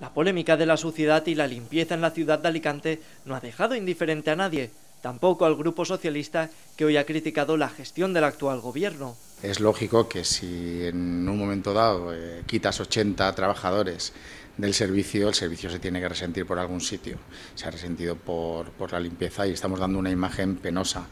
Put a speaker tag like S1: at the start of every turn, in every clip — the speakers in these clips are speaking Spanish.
S1: La polémica de la suciedad y la limpieza en la ciudad de Alicante no ha dejado indiferente a nadie, tampoco al grupo socialista que hoy ha criticado la gestión del actual gobierno
S2: es lógico que si en un momento dado eh, quitas 80 trabajadores del servicio, el servicio se tiene que resentir por algún sitio. Se ha resentido por, la limpieza y estamos dando una imagen penosa.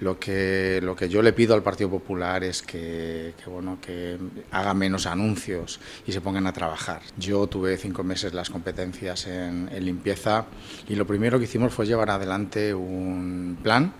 S2: Lo que, lo que yo le pido al Partido Popular es que, bueno, que haga menos anuncios y se pongan a trabajar. Yo tuve cinco meses las competencias en limpieza y lo primero que hicimos fue llevar adelante un plan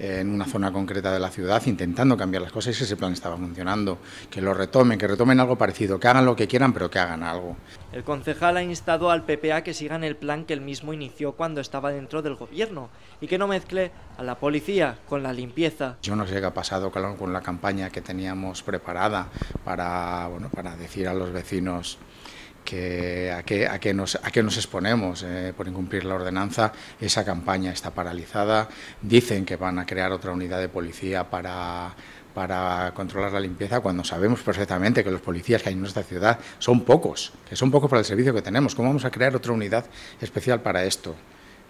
S2: en una zona concreta de la ciudad intentando cambiar las cosas y ese plan estaba funcionando. Que lo retomen, que retomen algo parecido, que hagan lo que quieran, pero que hagan algo.
S1: El concejal ha instado al PPA que sigan el plan que él mismo inició cuando estaba dentro del gobierno y que no mezcle a la policía con la limpieza.
S2: Yo no sé qué ha pasado con la campaña que teníamos preparada para, bueno, para decir a los vecinos que, a, qué a, que nos, a que nos exponemos eh, por incumplir la ordenanza. Esa campaña está paralizada. Dicen que van a crear otra unidad de policía para para controlar la limpieza cuando sabemos perfectamente que los policías que hay en nuestra ciudad son pocos, que son pocos para el servicio que tenemos. ¿Cómo vamos a crear otra unidad especial para esto?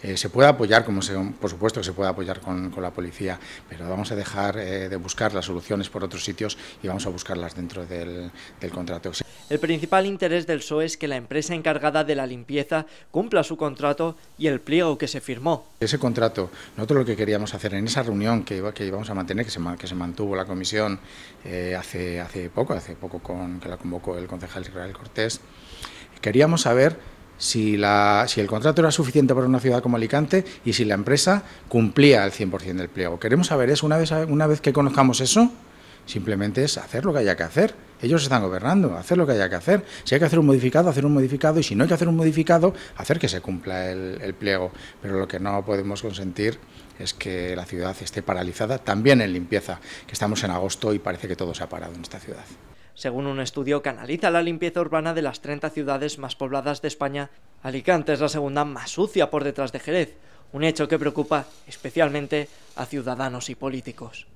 S2: Eh, se puede apoyar, como se, por supuesto que se puede apoyar con, la policía, pero vamos a dejar eh, de buscar las soluciones por otros sitios y vamos a buscarlas dentro del, del contrato.
S1: El principal interés del PSOE es que la empresa encargada de la limpieza cumpla su contrato y el pliego que se firmó.
S2: Ese contrato, nosotros lo que queríamos hacer en esa reunión que, iba, que íbamos a mantener, que se, que se mantuvo la comisión eh, hace, hace poco, hace poco con, que la convocó el concejal Israel Cortés, queríamos saber si, la, si, el contrato era suficiente para una ciudad como Alicante y si la empresa cumplía el 100% del pliego. Queremos saber eso. Una vez, una vez que conozcamos eso, Simplemente es hacer lo que haya que hacer. Ellos están gobernando, hacer lo que haya que hacer. Si hay que hacer un modificado, hacer un modificado. Y si no hay que hacer un modificado, hacer que se cumpla el, pliego. Pero lo que no podemos consentir es que la ciudad esté paralizada, también en limpieza, que estamos en agosto y parece que todo se ha parado en esta ciudad.
S1: Según un estudio que analiza la limpieza urbana de las 30 ciudades más pobladas de España, Alicante es la segunda más sucia por detrás de Jerez, un hecho que preocupa especialmente a ciudadanos y políticos.